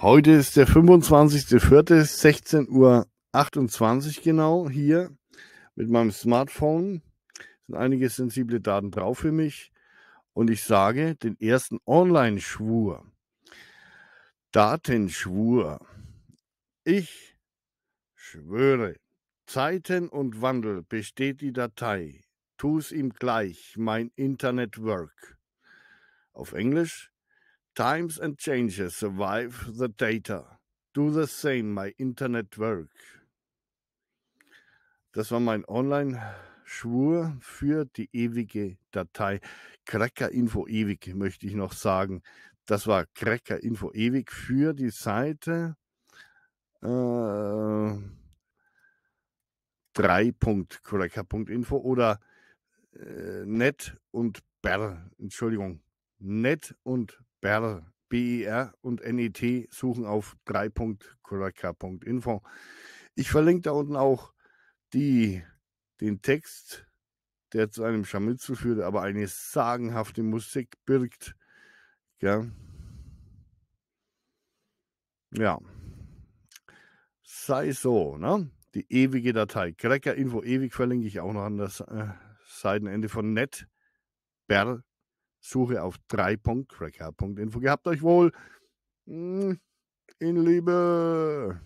Heute ist der 25.04., 16 Uhr genau hier mit meinem Smartphone. Sind einige sensible Daten drauf für mich. Und ich sage den ersten Online-Schwur. Datenschwur. Ich schwöre, Zeiten und Wandel besteht die Datei. Tu's ihm gleich, mein Internetwork. Auf Englisch Times and changes survive the data. Do the same, my internet work. Das war mein Online-Schwur für die ewige Datei. Cracker Info Ewig möchte ich noch sagen. Das war Cracker Info Ewig für die Seite äh, 3.cracker.info oder äh, net und ber, Entschuldigung, net und BER, BER und NET suchen auf 3.kuraka.info. Ich verlinke da unten auch die, den Text, der zu einem Scharmützel führt, aber eine sagenhafte Musik birgt. Ja. ja. Sei so, ne? Die ewige Datei. Cracker Info ewig verlinke ich auch noch an das äh, Seitenende von net. Ber Suche auf 3.cracker.info. Gehabt euch wohl hm, in Liebe.